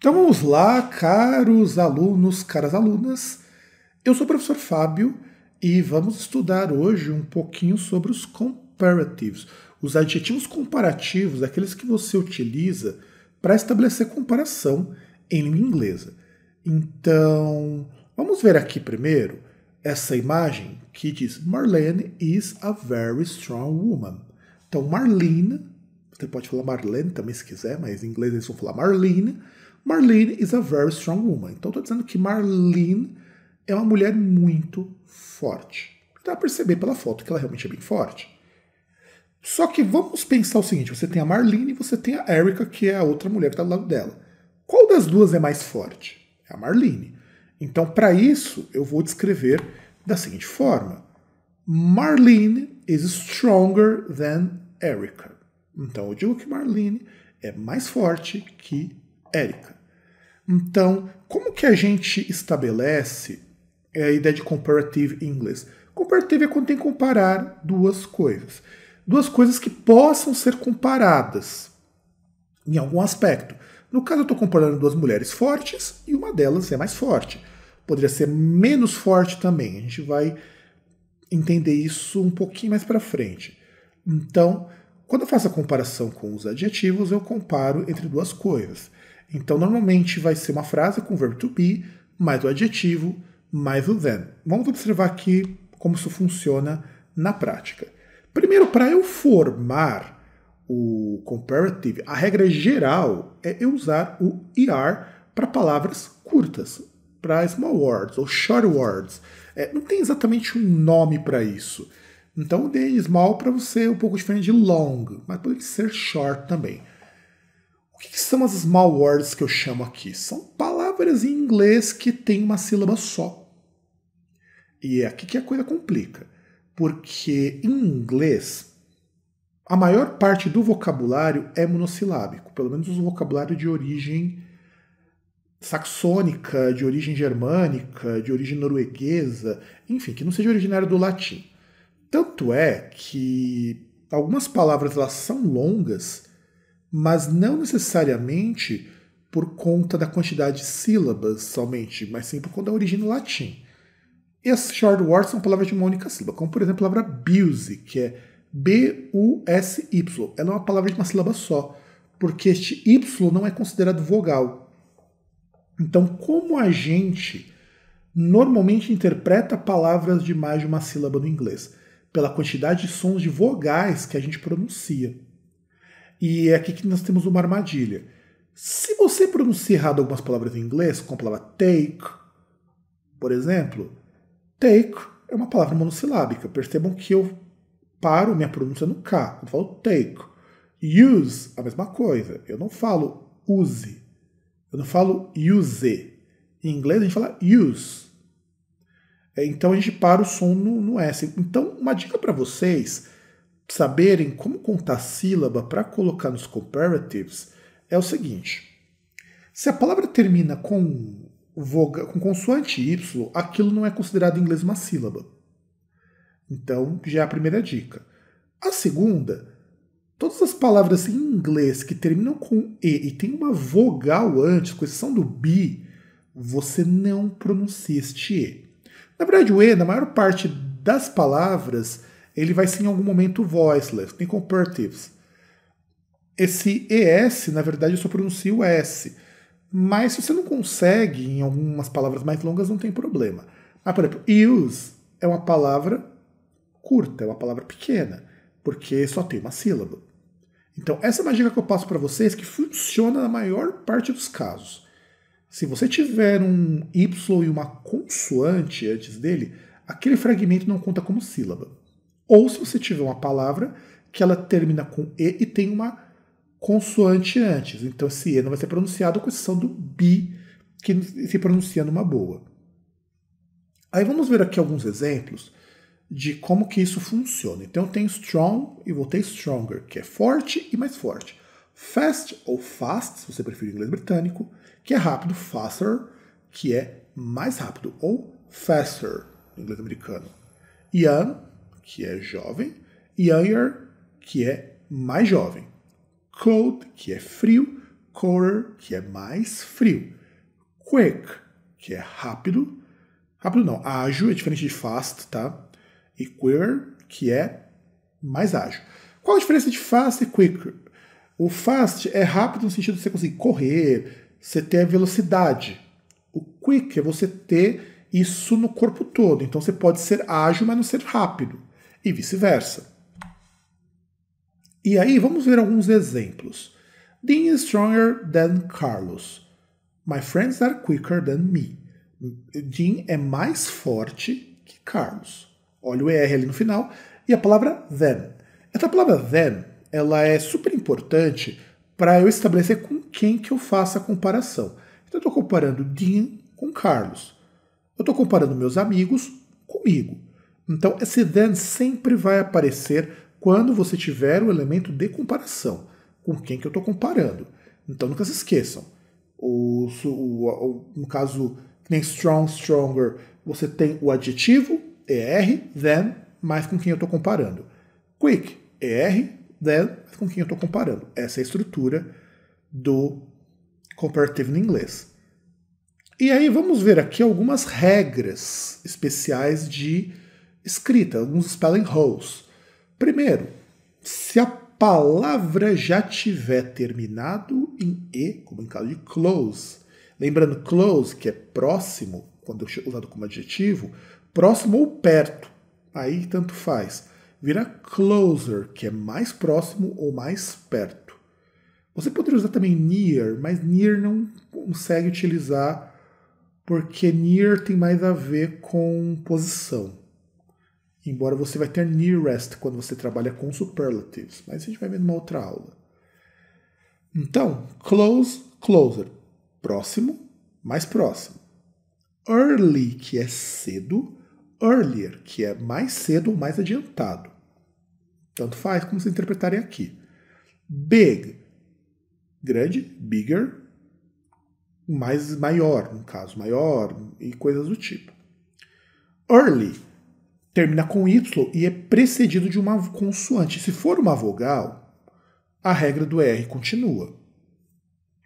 Então vamos lá, caros alunos, caras alunas. Eu sou o professor Fábio e vamos estudar hoje um pouquinho sobre os comparatives, os adjetivos comparativos, aqueles que você utiliza para estabelecer comparação em língua inglesa. Então, vamos ver aqui primeiro essa imagem que diz Marlene is a very strong woman. Então, Marlene, você pode falar Marlene também se quiser, mas em inglês eles vão falar Marlene Marlene is a very strong woman. Então estou dizendo que Marlene é uma mulher muito forte. Dá para perceber pela foto que ela realmente é bem forte. Só que vamos pensar o seguinte: você tem a Marlene e você tem a Erica, que é a outra mulher que está do lado dela. Qual das duas é mais forte? É a Marlene. Então, para isso, eu vou descrever da seguinte forma: Marlene is stronger than Erica. Então, eu digo que Marlene é mais forte que Érica. Então, como que a gente estabelece é, a ideia de comparative em inglês? Comparative é quando tem que comparar duas coisas. Duas coisas que possam ser comparadas em algum aspecto. No caso, eu estou comparando duas mulheres fortes e uma delas é mais forte. Poderia ser menos forte também. A gente vai entender isso um pouquinho mais para frente. Então, quando eu faço a comparação com os adjetivos, eu comparo entre duas coisas. Então, normalmente vai ser uma frase com o verbo to be, mais o adjetivo, mais o then. Vamos observar aqui como isso funciona na prática. Primeiro, para eu formar o comparative, a regra geral é eu usar o ER para palavras curtas, para small words ou short words. É, não tem exatamente um nome para isso. Então, o dei small para você é um pouco diferente de long, mas pode ser short também. O que são as small words que eu chamo aqui? São palavras em inglês que têm uma sílaba só. E é aqui que a coisa complica, porque em inglês a maior parte do vocabulário é monossilábico, pelo menos o vocabulário de origem saxônica, de origem germânica, de origem norueguesa, enfim, que não seja originário do latim. Tanto é que algumas palavras elas são longas mas não necessariamente por conta da quantidade de sílabas somente, mas sim por conta da origem no latim. E as short words são palavras de uma única sílaba, como por exemplo a palavra busy, que é B-U-S-Y. Ela é uma palavra de uma sílaba só, porque este Y não é considerado vogal. Então, como a gente normalmente interpreta palavras de mais de uma sílaba no inglês? Pela quantidade de sons de vogais que a gente pronuncia. E é aqui que nós temos uma armadilha. Se você pronuncia errado algumas palavras em inglês, como a palavra take, por exemplo, take é uma palavra monossilábica. Percebam que eu paro minha pronúncia no K, eu falo take. Use, a mesma coisa. Eu não falo use. Eu não falo use. Em inglês a gente fala use. É, então a gente para o som no, no S. Então, uma dica para vocês saberem como contar sílaba para colocar nos comparatives é o seguinte: se a palavra termina com, voga, com consoante Y, aquilo não é considerado em inglês uma sílaba. Então, já é a primeira dica. A segunda, todas as palavras em inglês que terminam com E e tem uma vogal antes, com exceção do B, você não pronuncia este E. Na verdade, o E, na maior parte das palavras, ele vai ser em algum momento voiceless, tem comparatives. Esse ES, na verdade, eu só pronuncio o S. Mas se você não consegue em algumas palavras mais longas, não tem problema. Ah, por exemplo, use é uma palavra curta, é uma palavra pequena, porque só tem uma sílaba. Então, essa é uma dica que eu passo para vocês que funciona na maior parte dos casos. Se você tiver um Y e uma consoante antes dele, aquele fragmento não conta como sílaba. Ou se você tiver uma palavra que ela termina com E e tem uma consoante antes. Então esse E não vai ser pronunciado com exceção do bi, que se pronuncia numa boa. Aí vamos ver aqui alguns exemplos de como que isso funciona. Então tem strong e voltei stronger, que é forte e mais forte. Fast ou fast, se você preferir inglês britânico, que é rápido, faster, que é mais rápido, ou faster, no inglês americano. Young que é jovem, younger, que é mais jovem, cold, que é frio, colder, que é mais frio, quick, que é rápido, rápido não, ágil, é diferente de fast, tá? E quicker, que é mais ágil. Qual a diferença de fast e quick O fast é rápido no sentido de você conseguir correr, você ter a velocidade. O quick é você ter isso no corpo todo. Então você pode ser ágil, mas não ser rápido e vice-versa. E aí vamos ver alguns exemplos. Dean is stronger than Carlos. My friends are quicker than me. Dean é mais forte que Carlos. Olha o ER ali no final. E a palavra than. Essa palavra than ela é super importante para eu estabelecer com quem que eu faço a comparação. Então eu estou comparando Dean com Carlos. Eu estou comparando meus amigos comigo. Então, esse then sempre vai aparecer quando você tiver o elemento de comparação, com quem que eu estou comparando. Então, nunca se esqueçam. O, o, no caso, nem strong, stronger, você tem o adjetivo, er, then, mais com quem eu estou comparando. Quick, er, then, mais com quem eu estou comparando. Essa é a estrutura do comparative no inglês. E aí vamos ver aqui algumas regras especiais de escrita, alguns spelling holes. Primeiro, se a palavra já tiver terminado em E, como em caso de close, lembrando close, que é próximo, quando usado como adjetivo, próximo ou perto, aí tanto faz. Vira closer, que é mais próximo ou mais perto. Você poderia usar também near, mas near não consegue utilizar porque near tem mais a ver com posição. Embora você vai ter nearest quando você trabalha com superlatives, mas a gente vai ver numa outra aula. Então, close, closer, próximo, mais próximo. Early, que é cedo, earlier, que é mais cedo ou mais adiantado. Tanto faz como se interpretarem aqui. Big, grande, bigger, mais maior, no caso, maior e coisas do tipo. Early, termina com Y e é precedido de uma consoante. Se for uma vogal, a regra do R continua.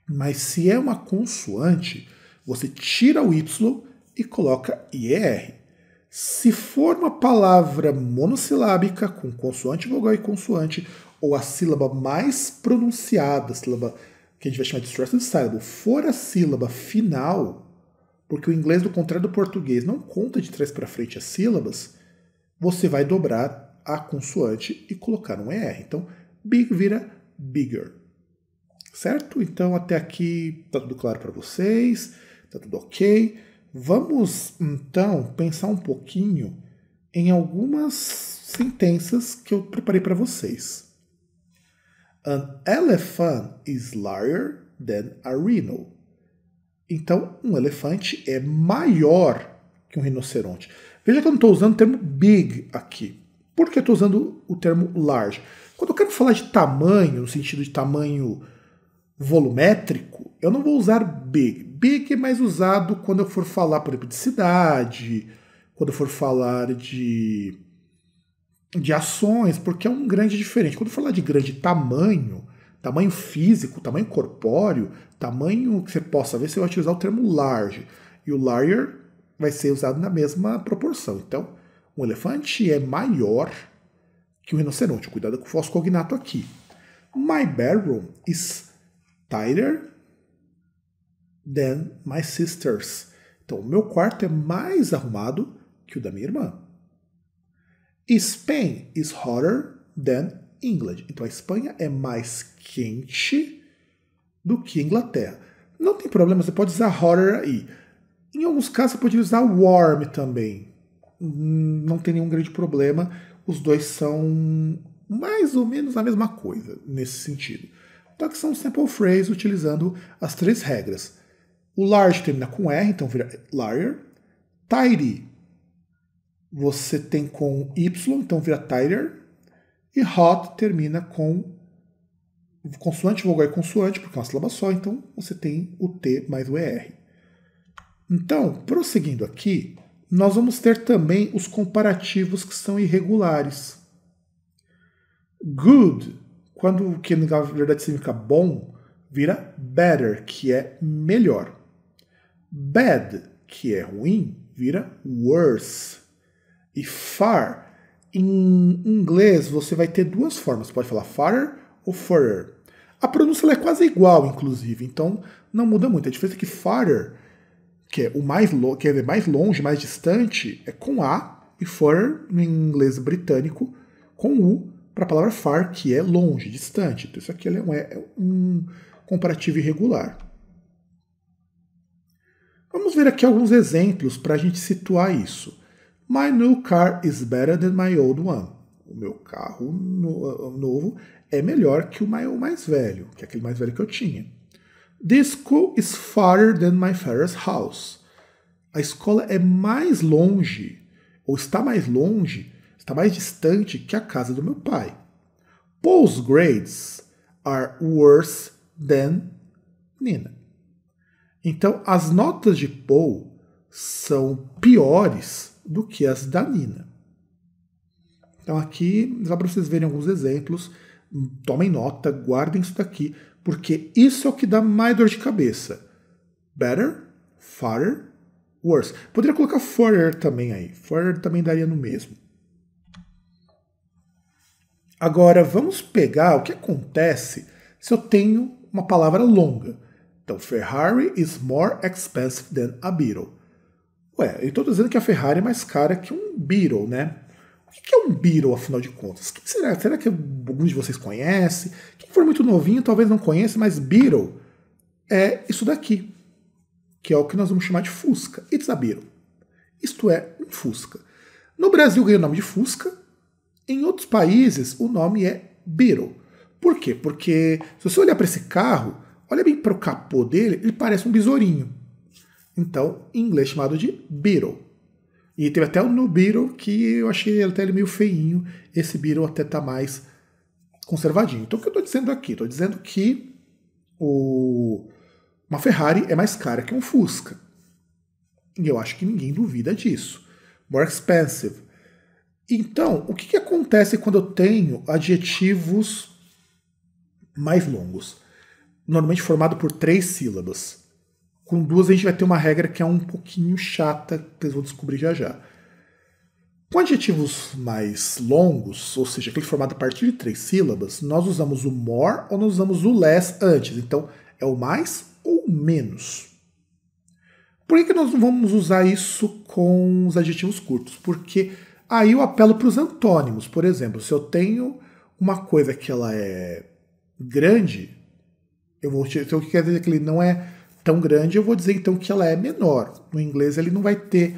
Mas se é uma consoante, você tira o Y e coloca IR. Se for uma palavra monossilábica, com consoante, vogal e consoante, ou a sílaba mais pronunciada, a sílaba que a gente vai chamar de stressed syllable, for a sílaba final, porque o inglês, do contrário do português, não conta de trás para frente as sílabas, você vai dobrar a consoante e colocar um ER. Então, big vira bigger. Certo? Então, até aqui está tudo claro para vocês, está tudo ok. Vamos, então, pensar um pouquinho em algumas sentenças que eu preparei para vocês. An elephant is larger than a rhino. Então, um elefante é maior que um rinoceronte. Veja que eu não estou usando o termo big aqui. Por que eu estou usando o termo large? Quando eu quero falar de tamanho, no sentido de tamanho volumétrico, eu não vou usar big. Big é mais usado quando eu for falar, por exemplo, de cidade, quando eu for falar de, de ações, porque é um grande diferente. Quando eu falar de grande tamanho, tamanho físico, tamanho corpóreo, tamanho que você possa ver, você vai utilizar o termo large. E o larger vai ser usado na mesma proporção. Então, um elefante é maior que um rinoceronte. Cuidado com o cognato aqui. My bedroom is tighter than my sister's. Então, o meu quarto é mais arrumado que o da minha irmã. Spain is hotter than England. Então, a Espanha é mais quente do que a Inglaterra. Não tem problema, você pode usar hotter aí. Em alguns casos você pode usar warm também. Não tem nenhum grande problema. Os dois são mais ou menos a mesma coisa nesse sentido. Só que são sample phrases utilizando as três regras. O large termina com R, então vira larger. Tidy você tem com Y, então vira tighter. E hot termina com consoante, vogal e consoante, porque é uma sílaba só, então você tem o T mais o ER. Então, prosseguindo aqui, nós vamos ter também os comparativos que são irregulares. Good, quando o que na verdade significa bom, vira better, que é melhor. Bad, que é ruim, vira worse. E far, em inglês você vai ter duas formas, pode falar far ou further. A pronúncia é quase igual, inclusive, então não muda muito. A diferença é que farther que é o mais que é mais longe, mais distante, é com A, e far em inglês britânico, com U, para a palavra far, que é longe, distante. Então isso aqui é um, é, é um comparativo irregular. Vamos ver aqui alguns exemplos para a gente situar isso. My new car is better than my old one. O meu carro no, novo é melhor que o mais velho, que é aquele mais velho que eu tinha. This school is farther than my father's house. A escola é mais longe, ou está mais longe, está mais distante que a casa do meu pai. Paul's grades are worse than Nina. Então, as notas de Paul são piores do que as da Nina. Então, aqui, só para vocês verem alguns exemplos, tomem nota, guardem isso daqui porque isso é o que dá mais dor de cabeça. Better, farther, worse. Poderia colocar further também aí. Further também daria no mesmo. Agora, vamos pegar o que acontece se eu tenho uma palavra longa. Então, Ferrari is more expensive than a Beetle. Ué, eu estou dizendo que a Ferrari é mais cara que um Beetle, né? O que é um Beatle, afinal de contas? Quem será? Será que alguns de vocês conhecem? Quem for muito novinho talvez não conheça, mas Beatle é isso daqui, que é o que nós vamos chamar de Fusca. It's a Beatle. Isto é, um Fusca. No Brasil ganha o nome de Fusca, em outros países o nome é Beatle. Por quê? Porque se você olhar para esse carro, olha bem para o capô dele, ele parece um besourinho. Então, em inglês chamado de Beetle. E teve até o New Beetle, que eu achei até ele meio feinho. Esse Beetle até tá mais conservadinho. Então o que eu tô dizendo aqui? Estou dizendo que o... uma Ferrari é mais cara que um Fusca. E eu acho que ninguém duvida disso. More expensive. Então, o que, que acontece quando eu tenho adjetivos mais longos? Normalmente formado por três sílabas. Com duas a gente vai ter uma regra que é um pouquinho chata, que vocês vão descobrir já já. Com adjetivos mais longos, ou seja, aquele formado a partir de três sílabas, nós usamos o more ou nós usamos o less antes. Então, é o mais ou menos. Por que, que nós não vamos usar isso com os adjetivos curtos? Porque aí eu apelo para os antônimos. Por exemplo, se eu tenho uma coisa que ela é grande, eu vou então, o que quer dizer que ele não é tão grande, eu vou dizer então que ela é menor. No inglês ele não vai ter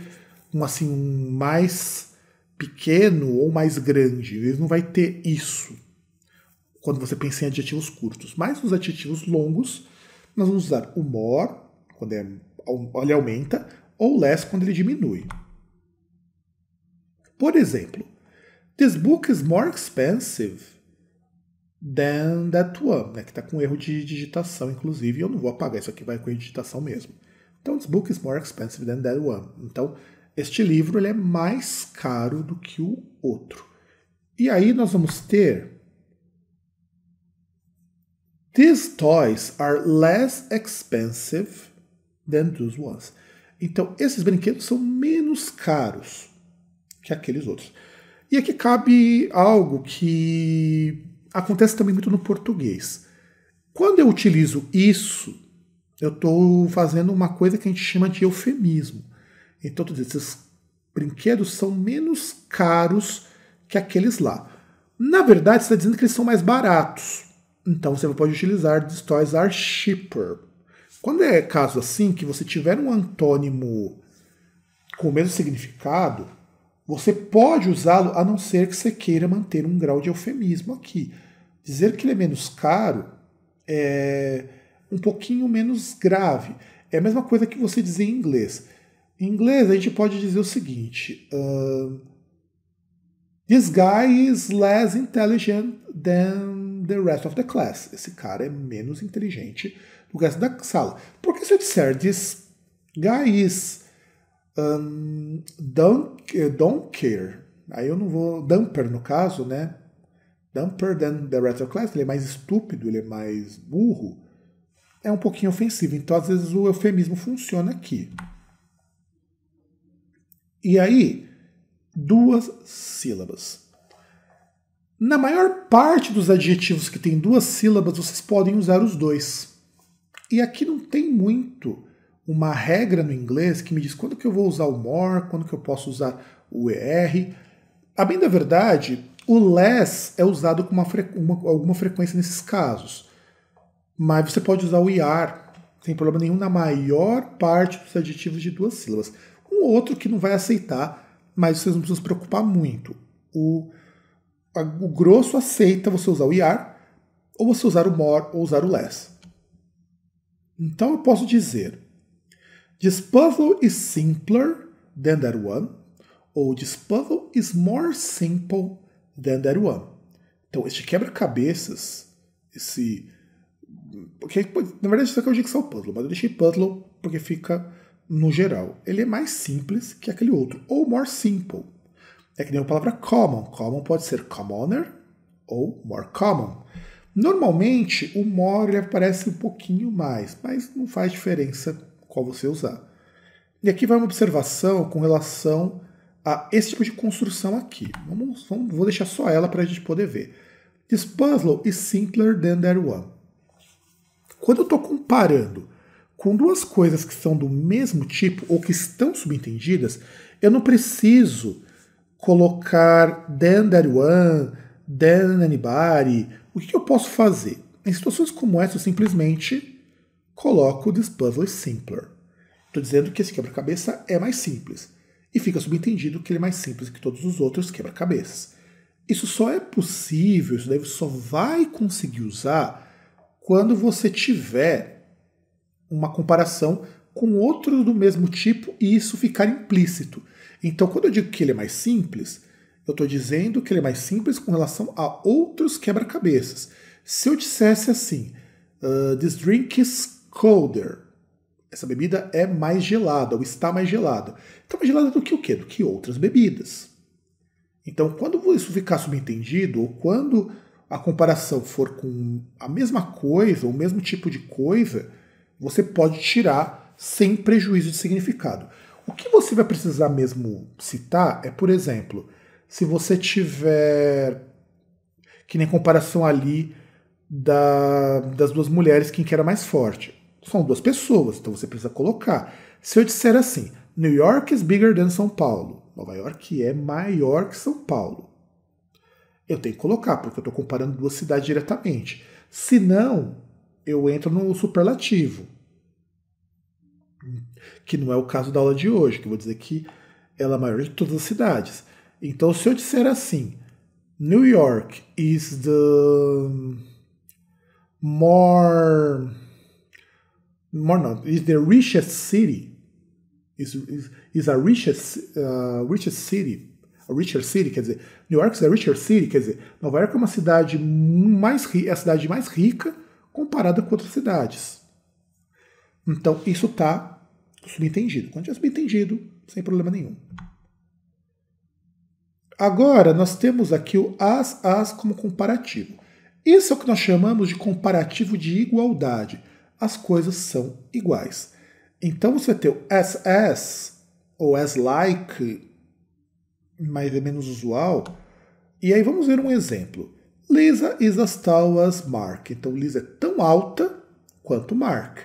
um assim um mais pequeno ou mais grande, ele não vai ter isso quando você pensa em adjetivos curtos. Mas nos adjetivos longos, nós vamos usar o more, quando é, ele aumenta, ou less, quando ele diminui. Por exemplo, this book is more expensive than that one, né, que está com erro de digitação, inclusive, eu não vou apagar, isso aqui vai com erro de digitação mesmo. Então, this book is more expensive than that one. Então, este livro ele é mais caro do que o outro. E aí nós vamos ter These toys are less expensive than those ones. Então, esses brinquedos são menos caros que aqueles outros. E aqui cabe algo que acontece também muito no português. Quando eu utilizo isso, eu estou fazendo uma coisa que a gente chama de eufemismo. Então, todos esses brinquedos são menos caros que aqueles lá. Na verdade, você está dizendo que eles são mais baratos. Então, você pode utilizar these toys are cheaper. Quando é caso assim, que você tiver um antônimo com o mesmo significado, você pode usá-lo a não ser que você queira manter um grau de eufemismo aqui. Dizer que ele é menos caro é um pouquinho menos grave. É a mesma coisa que você dizer em inglês. Em inglês, a gente pode dizer o seguinte: uh, This guy is less intelligent than the rest of the class. Esse cara é menos inteligente do resto da sala. Porque se eu disser this guy is um, don't, eh, don't care, aí eu não vou. Dumper, no caso, né? Dumper than the Retroclass, ele é mais estúpido, ele é mais burro, é um pouquinho ofensivo. Então, às vezes, o eufemismo funciona aqui. E aí, duas sílabas. Na maior parte dos adjetivos que tem duas sílabas, vocês podem usar os dois. E aqui não tem muito uma regra no inglês que me diz quando que eu vou usar o more, quando que eu posso usar o er. A bem da verdade, o less é usado com uma, uma, alguma frequência nesses casos, mas você pode usar o iar sem problema nenhum na maior parte dos adjetivos de duas sílabas. Um outro que não vai aceitar, mas vocês não precisam se preocupar muito. O, a, o grosso aceita você usar o iar, ou você usar o more, ou usar o less. Então eu posso dizer: This puzzle is simpler than that one, ou This puzzle is more simple one. Então, este quebra-cabeças, esse. Porque, na verdade, isso aqui é digo que são puzzle, mas eu deixei puzzle porque fica no geral. Ele é mais simples que aquele outro, ou more simple. É que nem a palavra common. Common pode ser commoner ou more common. Normalmente, o more aparece um pouquinho mais, mas não faz diferença qual você usar. E aqui vai uma observação com relação a esse tipo de construção aqui. Vamos, vamos vou deixar só ela para a gente poder ver. This puzzle is simpler than that one. Quando eu estou comparando com duas coisas que são do mesmo tipo ou que estão subentendidas, eu não preciso colocar than that one, than anybody. O que eu posso fazer? Em situações como essa, eu simplesmente coloco this puzzle is simpler. Estou dizendo que esse quebra-cabeça é mais simples e fica subentendido que ele é mais simples que todos os outros quebra-cabeças. Isso só é possível, isso deve só vai conseguir usar quando você tiver uma comparação com outro do mesmo tipo e isso ficar implícito. Então, quando eu digo que ele é mais simples, eu estou dizendo que ele é mais simples com relação a outros quebra-cabeças. Se eu dissesse assim, uh, this drink is colder, essa bebida é mais gelada ou está mais gelada. Está então, mais gelada do que o quê? Do que outras bebidas. Então, quando isso ficar subentendido, ou quando a comparação for com a mesma coisa, ou o mesmo tipo de coisa, você pode tirar sem prejuízo de significado. O que você vai precisar mesmo citar é, por exemplo, se você tiver que nem comparação ali da, das duas mulheres, quem que era mais forte são duas pessoas, então você precisa colocar. Se eu disser assim, New York is bigger than São Paulo, Nova York é maior que São Paulo. Eu tenho que colocar, porque eu estou comparando duas cidades diretamente. Se não, eu entro no superlativo. Que não é o caso da aula de hoje, que eu vou dizer que ela é a maior de todas as cidades. Então, se eu disser assim, New York is the more more not is the richest city is is, a richest uh, richest city a richer city quer dizer New York é a richer city quer dizer Nova York é uma cidade mais é a cidade mais rica comparada com outras cidades então isso está subentendido quando é subentendido sem problema nenhum agora nós temos aqui o as as como comparativo isso é o que nós chamamos de comparativo de igualdade as coisas são iguais. Então você ter o as-as ou as-like mais ou menos usual. E aí vamos ver um exemplo. Lisa is as tall as Mark. Então Lisa é tão alta quanto Mark.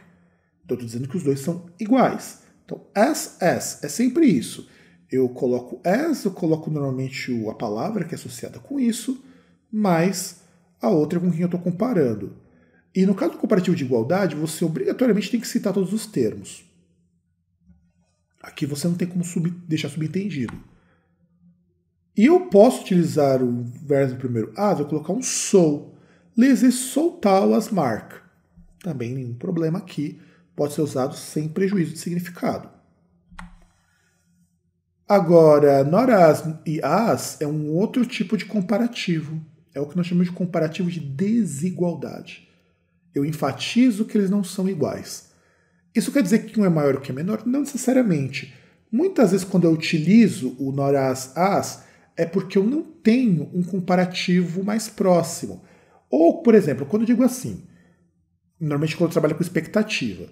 Então estou dizendo que os dois são iguais. Então as, as é sempre isso. Eu coloco as, eu coloco normalmente a palavra que é associada com isso, mais a outra com quem eu estou comparando. E no caso do comparativo de igualdade, você obrigatoriamente tem que citar todos os termos. Aqui você não tem como sub, deixar subentendido. E eu posso utilizar o verbo primeiro as, eu colocar um sou. Les sou tal as marcas. Também nenhum problema aqui. Pode ser usado sem prejuízo de significado. Agora, noras e as é um outro tipo de comparativo. É o que nós chamamos de comparativo de desigualdade. Eu enfatizo que eles não são iguais. Isso quer dizer que um é maior que o é menor? Não necessariamente. Muitas vezes, quando eu utilizo o noras as, é porque eu não tenho um comparativo mais próximo. Ou, por exemplo, quando eu digo assim, normalmente quando eu trabalho com expectativa,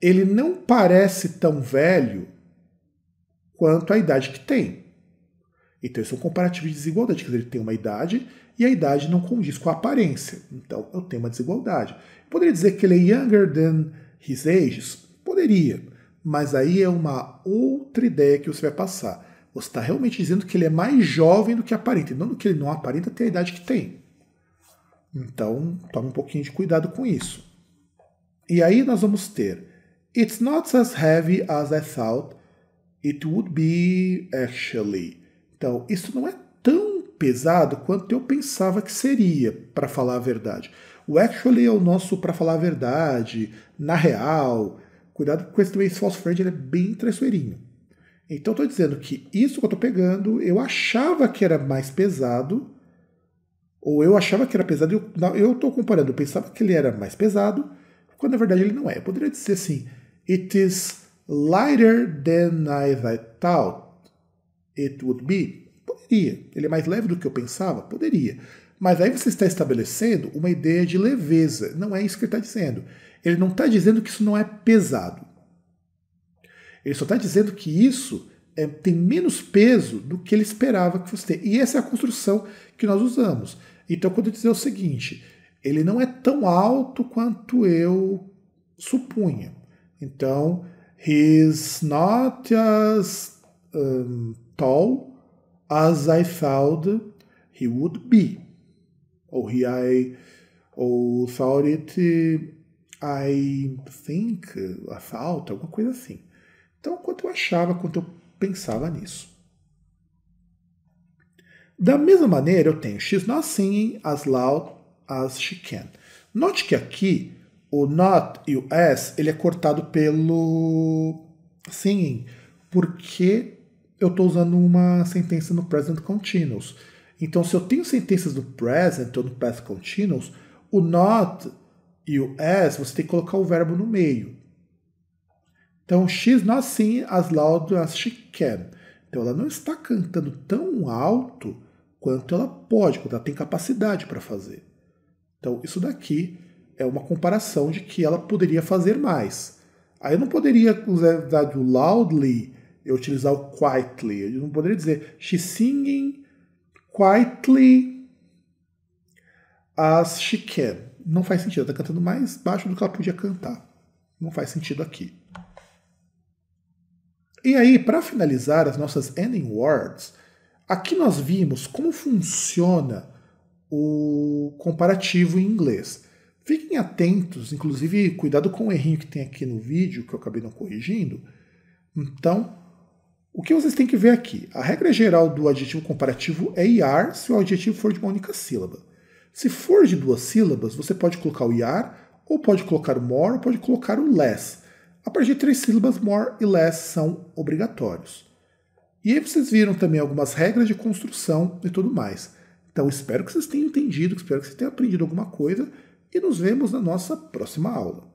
ele não parece tão velho quanto a idade que tem. Então, isso é um comparativo de desigualdade, quer dizer, ele tem uma idade e a idade não condiz com a aparência. Então eu tenho uma desigualdade. poderia dizer que ele é younger than his ages? Poderia, mas aí é uma outra ideia que você vai passar. Você está realmente dizendo que ele é mais jovem do que aparenta, e não que ele não aparenta ter a idade que tem. Então, tome um pouquinho de cuidado com isso. E aí nós vamos ter It's not as heavy as I thought it would be actually. Então, isso não é pesado quanto eu pensava que seria, para falar a verdade. O Actually é o nosso para falar a verdade, na real. Cuidado com esse também, esse false friend, ele é bem traiçoeirinho. Então estou dizendo que isso que eu estou pegando, eu achava que era mais pesado, ou eu achava que era pesado, eu estou comparando, eu pensava que ele era mais pesado, quando na verdade ele não é. Eu poderia dizer assim, it is lighter than I thought it would be. Ele é mais leve do que eu pensava? Poderia. Mas aí você está estabelecendo uma ideia de leveza. Não é isso que ele está dizendo. Ele não está dizendo que isso não é pesado. Ele só está dizendo que isso é, tem menos peso do que ele esperava que fosse ter. E essa é a construção que nós usamos. Então, quando eu dizer o seguinte, ele não é tão alto quanto eu supunha. Então, he's not as um, tall as I thought he would be. Or he I or thought it I think, I thought, alguma coisa assim. Então, quanto eu achava, quanto eu pensava nisso. Da mesma maneira, eu tenho she's not singing as loud as she can. Note que aqui o not e o as ele é cortado pelo singing, porque eu estou usando uma sentença no present continuous. Então, se eu tenho sentenças no present ou no past continuous, o not e o as você tem que colocar o verbo no meio. Então, she's not singing as loud as she can. Então, ela não está cantando tão alto quanto ela pode, quanto ela tem capacidade para fazer. Então, isso daqui é uma comparação de que ela poderia fazer mais. Aí eu não poderia usar o loudly eu utilizar o quietly. Eu não poderia dizer she's singing quietly as she can. Não faz sentido. Ela está cantando mais baixo do que ela podia cantar. Não faz sentido aqui. E aí, para finalizar as nossas ending words, aqui nós vimos como funciona o comparativo em inglês. Fiquem atentos, inclusive cuidado com o errinho que tem aqui no vídeo que eu acabei não corrigindo. Então, o que vocês têm que ver aqui? A regra geral do adjetivo comparativo é IAR se o adjetivo for de uma única sílaba. Se for de duas sílabas, você pode colocar o IAR, ou pode colocar o more, ou pode colocar o less. A partir de três sílabas, more e less são obrigatórios. E aí vocês viram também algumas regras de construção e tudo mais. Então espero que vocês tenham entendido, espero que vocês tenham aprendido alguma coisa e nos vemos na nossa próxima aula.